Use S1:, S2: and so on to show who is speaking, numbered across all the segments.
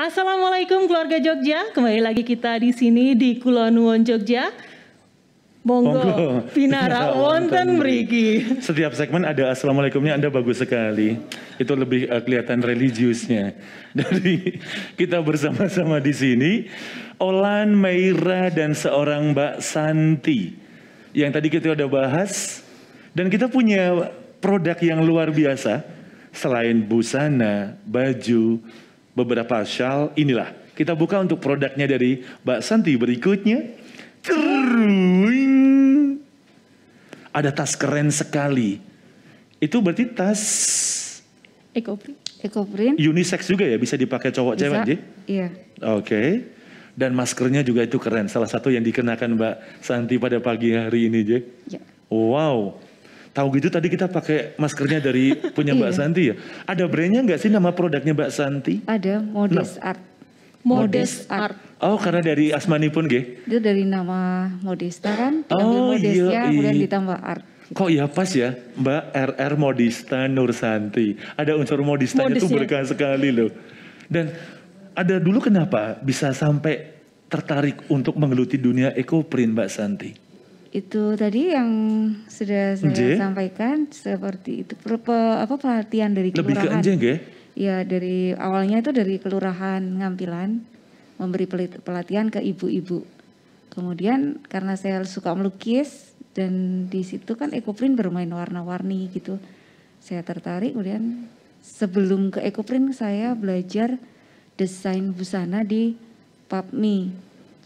S1: Assalamualaikum keluarga Jogja, kembali lagi kita di sini di Kulonwon Jogja. Monggo, Pinara Wonten Meriki.
S2: Setiap segmen ada Assalamualaikumnya, Anda bagus sekali. Itu lebih uh, kelihatan religiusnya. Dari kita bersama-sama di sini, Olan, Meira, dan seorang Mbak Santi. Yang tadi kita udah bahas, dan kita punya produk yang luar biasa selain busana, baju, beberapa shawl, inilah kita buka untuk produknya dari Mbak Santi berikutnya. Teruing. Ada tas keren sekali. Itu berarti tas
S3: ekoprint. Ekoprint.
S2: Unisex juga ya, bisa dipakai cowok bisa. cewek, Iya. Oke. Okay. Dan maskernya juga itu keren. Salah satu yang dikenakan Mbak Santi pada pagi hari ini, J. Ya. Wow. Tahu gitu tadi kita pakai maskernya dari punya Mbak iya. Santi ya. Ada brandnya nggak sih nama produknya Mbak Santi?
S3: Ada, Modest nah. Art.
S2: Modest, Modest Art. Oh, karena dari Asmani pun, gih
S3: Itu dari nama Modesta kan, oh, Modest iya, ya, kemudian ditambah Art.
S2: Kok ya pas ya, Mbak RR Modista Santi Ada unsur Modistanya Modest, tuh ya. berkah sekali loh. Dan ada dulu kenapa bisa sampai tertarik untuk menggeluti dunia ekoprint Mbak Santi?
S3: itu tadi yang sudah saya Nge? sampaikan seperti itu per, per, apa perhatian dari kelurahan. Lebih ke Ya dari awalnya itu dari kelurahan Ngampilan memberi pelatihan ke ibu-ibu. Kemudian karena saya suka melukis dan di situ kan ekoprint bermain warna-warni gitu. Saya tertarik kemudian sebelum ke ekoprint saya belajar desain busana di PAPMI.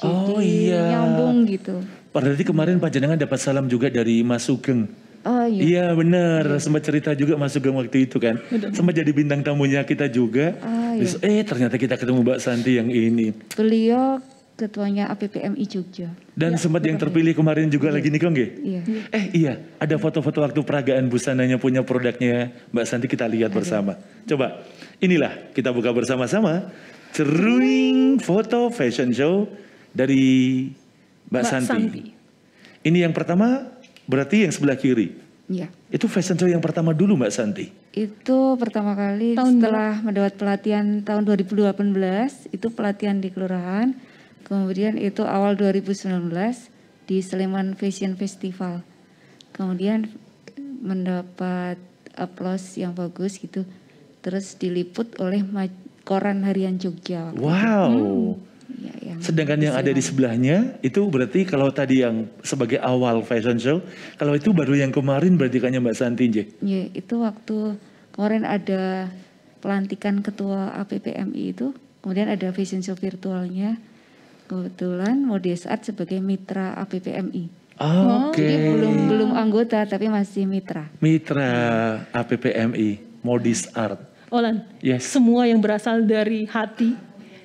S2: Jadi oh, iya. nyambung gitu. Berarti kemarin Pak Panjenengan dapat salam juga dari Mas Sugeng.
S3: Oh iya. Iya
S2: benar, iya. sempat cerita juga Mas Sugeng waktu itu kan. Sempat jadi bintang tamunya kita juga. Oh, iya. eh ternyata kita ketemu Mbak Santi yang ini.
S3: Beliau ketuanya APPMI Jogja.
S2: Dan ya, sempat yang terpilih kemarin juga iya. lagi nih Kong
S3: Iya. Eh
S2: iya, ada foto-foto waktu peragaan busananya punya produknya Mbak Santi kita lihat bersama. Coba, inilah kita buka bersama-sama. Ceruing Foto Fashion Show dari Mbak, Santi. Santi. Ini yang pertama berarti yang sebelah kiri. Iya. Itu fashion show yang pertama dulu Mbak Santi.
S3: Itu pertama kali tahun setelah dulu. mendapat pelatihan tahun 2018, itu pelatihan di kelurahan. Kemudian itu awal 2019 di Sleman Fashion Festival. Kemudian mendapat aplaus yang bagus gitu. Terus diliput oleh koran harian Jogja. Wow.
S2: Hmm Iya, Sedangkan yang ada di iya. sebelahnya itu berarti kalau tadi yang sebagai awal fashion show, kalau itu baru yang kemarin berarti kayaknya Mbak Santi Iya,
S3: yeah, itu waktu kemarin ada pelantikan ketua APPMI itu, kemudian ada fashion show virtualnya. Kebetulan Modis Art sebagai mitra APPMI. Ah, oh, Oke. Okay. belum
S1: belum anggota tapi masih mitra.
S2: Mitra APPMI, Modis Art.
S1: Olan. Yes. Semua yang berasal dari hati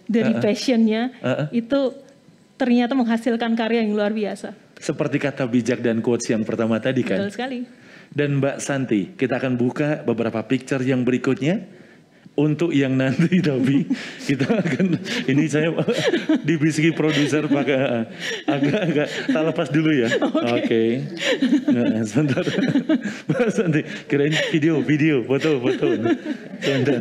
S1: dari uh-uh. passionnya uh-uh. itu ternyata menghasilkan karya yang luar biasa.
S2: Seperti kata bijak dan quotes yang pertama tadi kan. Betul sekali. Dan Mbak Santi, kita akan buka beberapa picture yang berikutnya untuk yang nanti Dobi kita akan ini saya dibisiki produser pakai agak agak tak lepas dulu ya. Oke. Okay. Okay. Nah, sebentar. Mbak Santi. kirain video video foto foto. Sebentar.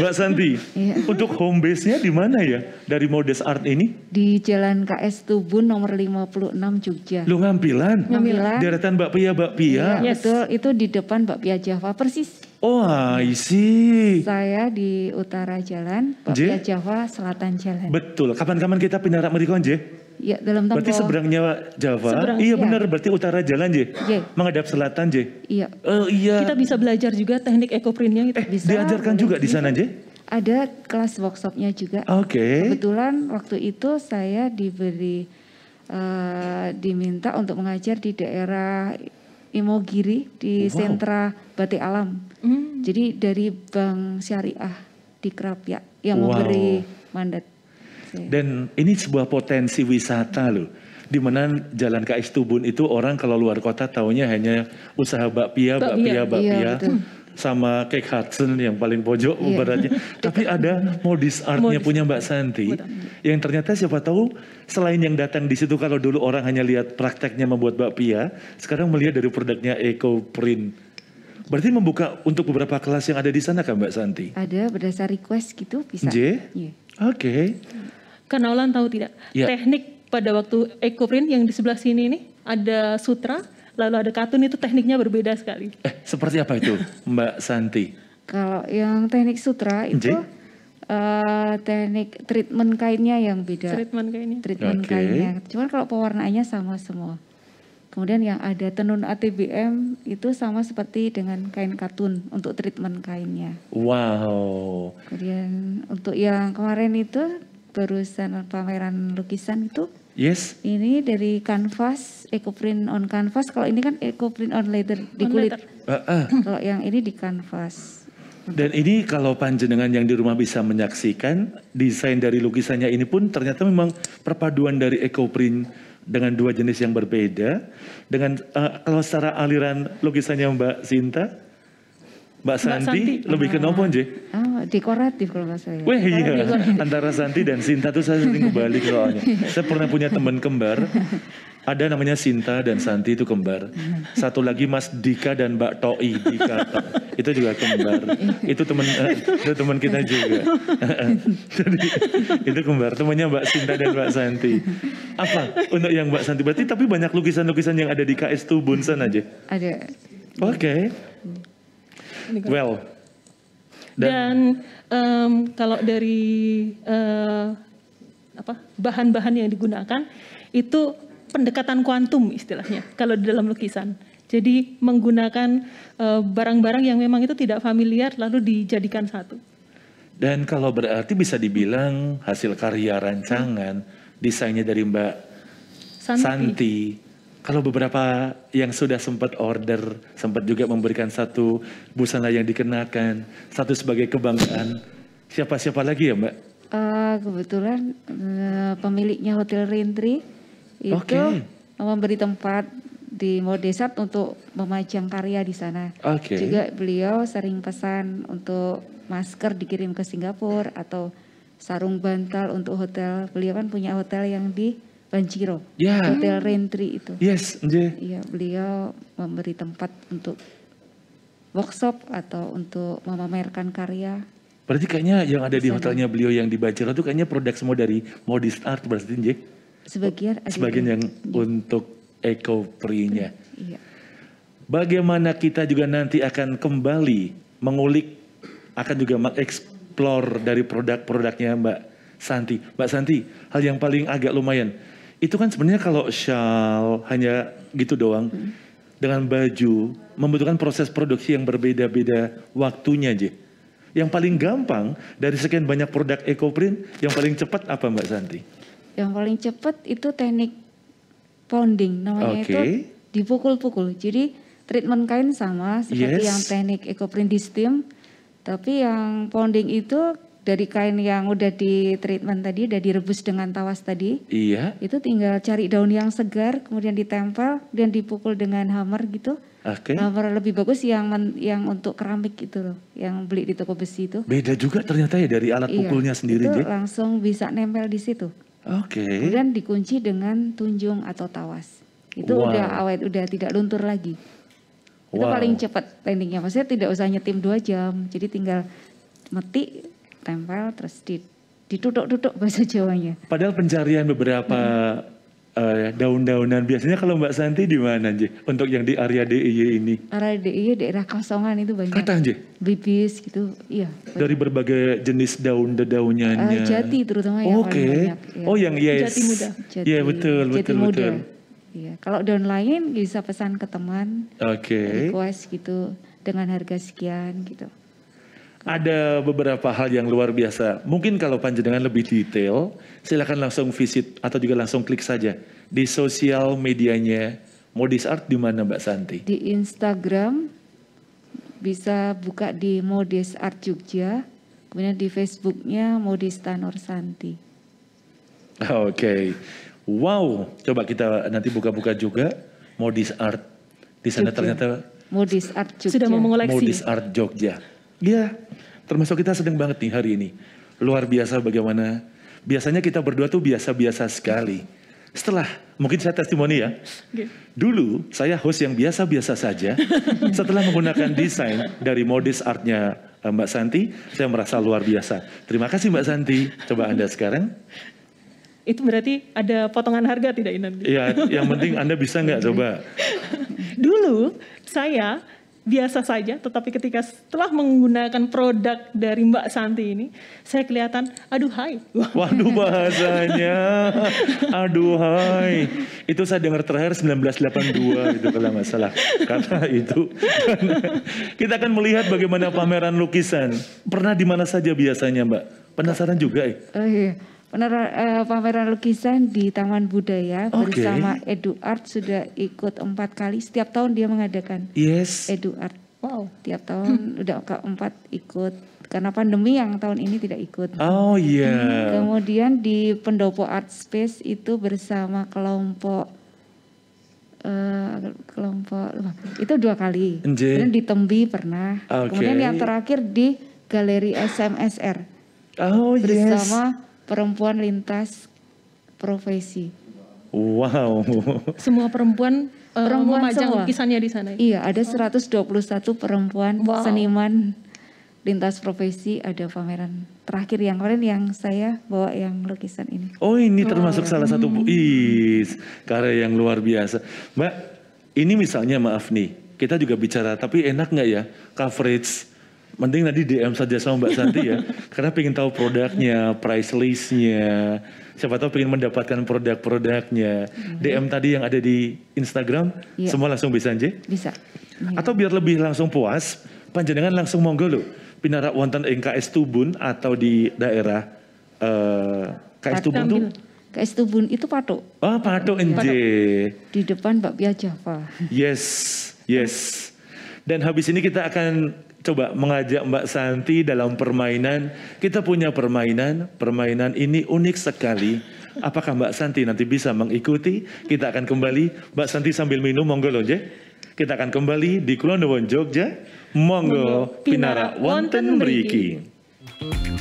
S2: Mbak Santi, iya. untuk home base-nya di mana ya? Dari Modest Art ini?
S3: Di Jalan KS Tubun nomor 56 Jogja.
S2: Lu ngampilan? Ngampilan. Deretan Mbak Pia, Mbak Pia. Iya, yes. betul.
S3: Itu di depan Mbak Pia Jawa persis.
S2: Oh, I
S3: see. Saya di utara jalan, Mbak J? Pia Java selatan jalan.
S2: Betul. Kapan-kapan kita pindah Merikon, J?
S1: Iya dalam tempo. Berarti seberangnya
S2: Jawa. Seberang, iya iya. benar, berarti utara jalan J. J. Menghadap selatan J.
S1: Iya. Oh iya. Kita bisa belajar juga teknik ekoprintnya kita gitu. eh, bisa. Diajarkan
S2: juga di sana J.
S1: Ada kelas workshopnya juga. Oke. Okay. Kebetulan
S3: waktu itu saya diberi uh, diminta untuk mengajar di daerah Imogiri di oh, wow. sentra Batik Alam. Mm. Jadi dari Bank Syariah di Kerapia yang wow. memberi mandat Iya. Dan
S2: ini sebuah potensi wisata loh. Di mana Jalan KS Tubun itu orang kalau luar kota taunya hanya usaha bakpia, bakpia, bakpia. Iya, sama Cake Hudson yang paling pojok yeah. Tapi ada modis artnya punya Mbak Santi iya. yang ternyata siapa tahu selain yang datang di situ kalau dulu orang hanya lihat prakteknya membuat bakpia, sekarang melihat dari produknya Eco Print. Berarti membuka untuk beberapa kelas yang ada di sana kan Mbak Santi?
S1: Ada berdasar request gitu bisa.
S2: Yeah. Oke. Okay
S1: karena Olan tahu tidak ya. teknik pada waktu ekoprint yang di sebelah sini ini ada sutra lalu ada katun itu tekniknya berbeda sekali. Eh,
S2: seperti apa itu, Mbak Santi?
S3: Kalau yang teknik sutra itu uh, teknik treatment kainnya yang beda. Treatment kainnya. Treatment okay. kainnya. Cuman kalau pewarnaannya sama semua. Kemudian yang ada tenun ATBM itu sama seperti dengan kain katun untuk treatment kainnya. Wow. Kemudian untuk yang kemarin itu barusan pameran lukisan itu. Yes. Ini dari kanvas, eco print on kanvas. Kalau ini kan eco print on leather di kulit.
S2: Uh, uh. Kalau
S3: yang ini di kanvas.
S2: Dan ini kalau panjenengan yang di rumah bisa menyaksikan desain dari lukisannya ini pun ternyata memang perpaduan dari eco print dengan dua jenis yang berbeda dengan uh, kalau secara aliran lukisannya Mbak Sinta Mbak Santi, Mbak Santi lebih ke nopo nje?
S3: Ah, dekoratif kalau nggak salah. Ya. Wah iya,
S2: antara Santi dan Sinta tuh saya sering kebalik soalnya. saya pernah punya teman kembar, ada namanya Sinta dan Santi itu kembar. Satu lagi Mas Dika dan Mbak Toi, Dika itu juga kembar. itu teman eh, itu teman kita juga. Jadi itu kembar temannya Mbak Sinta dan Mbak Santi. Apa untuk yang Mbak Santi berarti tapi banyak lukisan-lukisan yang ada di KS tuh Bunsen aja. Ada. Oke. Okay. Well,
S3: dan, Dan
S1: um, kalau dari uh, apa bahan-bahan yang digunakan itu pendekatan kuantum istilahnya kalau di dalam lukisan. Jadi menggunakan eh, barang-barang uh, yang memang itu tidak familiar lalu dijadikan satu.
S2: Dan kalau berarti bisa dibilang hasil karya rancangan hmm. desainnya dari Mbak
S1: Santi, Santi
S2: kalau beberapa yang sudah sempat order, sempat juga memberikan satu busana yang dikenakan, satu sebagai kebanggaan, siapa-siapa lagi ya Mbak?
S3: Uh, kebetulan uh, pemiliknya Hotel Rintri itu okay. memberi tempat di Modesat untuk memajang karya di sana. Okay. Juga beliau sering pesan untuk masker dikirim ke Singapura atau sarung bantal untuk hotel. Beliau kan punya hotel yang di Banjiro, yeah. hotel Rentri itu.
S2: Yes, Iya,
S3: beliau memberi tempat untuk workshop atau untuk memamerkan karya.
S2: Berarti kayaknya yang ada di hotelnya beliau yang di Banjiro itu kayaknya produk semua dari modest art berarti, Nje?
S3: Sebagian Sebagian yang
S2: ya. untuk eco prinya. Iya. Bagaimana kita juga nanti akan kembali mengulik akan juga mengeksplor dari produk-produknya Mbak Santi. Mbak Santi, hal yang paling agak lumayan itu kan sebenarnya kalau shawl hanya gitu doang hmm. dengan baju membutuhkan proses produksi yang berbeda-beda waktunya aja. Yang paling gampang dari sekian banyak produk ekoprint yang paling cepat apa Mbak Santi?
S3: Yang paling cepat itu teknik pounding namanya okay. itu dipukul-pukul. Jadi treatment kain sama seperti yes. yang teknik ekoprint di steam tapi yang pounding itu dari kain yang udah di treatment tadi, udah direbus dengan tawas tadi. Iya. Itu tinggal cari daun yang segar, kemudian ditempel, dan dipukul dengan hammer gitu.
S2: Oke. Okay. Hammer
S3: lebih bagus yang yang untuk keramik gitu loh, yang beli di toko besi itu.
S2: Beda juga ternyata ya dari alat iya, pukulnya sendiri. Itu
S3: langsung bisa nempel di situ. Oke. Okay. Kemudian dikunci dengan tunjung atau tawas. Itu wow. udah awet, udah tidak luntur lagi. Wow. Itu paling cepat landingnya. Maksudnya tidak usah nyetim dua jam, jadi tinggal metik tempel terus ditutuk-tutuk bahasa Jawanya.
S2: Padahal pencarian beberapa hmm. Uh, daun-daunan biasanya kalau Mbak Santi di mana anjir? Untuk yang di area DIY ini?
S3: Area DIY daerah kosongan itu banyak. Kata Nje? Bibis gitu, iya. Banyak. Dari
S2: berbagai jenis daun daunannya. Uh, eh, jati
S3: terutama oh, yang okay. banyak. Ya. Oh yang yes. Jati muda. Iya yeah, betul, jati betul, muda. betul. Iya, kalau daun lain bisa pesan ke teman.
S2: Oke. Okay.
S3: Request gitu dengan harga sekian gitu
S2: ada beberapa hal yang luar biasa. Mungkin kalau panjenengan lebih detail, silakan langsung visit atau juga langsung klik saja di sosial medianya Modis Art di mana Mbak Santi?
S3: Di Instagram bisa buka di Modis Art Jogja, kemudian di Facebooknya Modis Tanor Santi.
S2: Oke, okay. wow, coba kita nanti buka-buka juga Modis Art di sana Jogja. ternyata
S3: Modis Art Jogja. Sudah mau mengoleksi. Modis
S2: Art Jogja. Iya, termasuk kita sedang banget nih hari ini. Luar biasa bagaimana. Biasanya kita berdua tuh biasa-biasa sekali. Setelah, mungkin saya testimoni ya. Dulu saya host yang biasa-biasa saja. Setelah menggunakan desain dari modis artnya eh, Mbak Santi, saya merasa luar biasa. Terima kasih Mbak Santi. Coba Anda sekarang.
S1: Itu berarti ada potongan harga tidak Inan? Iya, yang
S2: penting Anda bisa nggak coba.
S1: Dulu saya biasa saja, tetapi ketika setelah menggunakan produk dari Mbak Santi ini, saya kelihatan, aduh hai. Waduh
S2: bahasanya, aduh hai. Itu saya dengar terakhir 1982 itu kalau nggak salah. Karena itu kita akan melihat bagaimana pameran lukisan. Pernah di mana saja biasanya Mbak? Penasaran juga ya? Eh?
S3: Oh, iya. Pener, eh, pameran lukisan di Taman Budaya okay. bersama Edu Art sudah ikut empat kali. Setiap tahun dia mengadakan yes. Edu Art. Wow, tiap tahun hmm. udah keempat ikut karena pandemi yang tahun ini tidak ikut.
S2: Oh iya. Yeah. Hmm,
S3: kemudian di Pendopo Art Space itu bersama kelompok uh, kelompok itu dua kali. Kemudian di Tembi pernah. Okay. Kemudian yang terakhir di Galeri SMSR. Oh bersama yes. Bersama perempuan lintas profesi.
S2: Wow.
S3: Semua perempuan, eh, perempuan uh, lukisannya di sana. Ya? Iya, ada 121 perempuan wow. seniman lintas profesi ada pameran terakhir yang kemarin yang saya bawa yang lukisan ini.
S2: Oh, ini oh, termasuk oh, salah satu hmm. is karya yang luar biasa. Mbak, ini misalnya maaf nih, kita juga bicara tapi enak nggak ya coverage Mending nanti DM saja sama Mbak Santi ya, karena pengen tahu produknya, price listnya, siapa tahu pengen mendapatkan produk-produknya. Hmm. DM tadi yang ada di Instagram, yeah. semua langsung bisa aja. Bisa. Yeah. Atau biar lebih langsung puas, panjenengan langsung monggo lo pinara wonten ing KS Tubun atau di daerah uh, eh, KS Tubun tuh gitu.
S3: KS Tubun itu Patok.
S2: Oh, Patok NJ.
S3: Di depan Mbak Pia Java.
S2: Yes, yes. Dan habis ini kita akan coba mengajak Mbak Santi dalam permainan. Kita punya permainan, permainan ini unik sekali. Apakah Mbak Santi nanti bisa mengikuti? Kita akan kembali, Mbak Santi sambil minum, monggo loh Kita akan kembali di Kulonewon Jogja, monggo, Pinara, Pinara Wonten Meriki.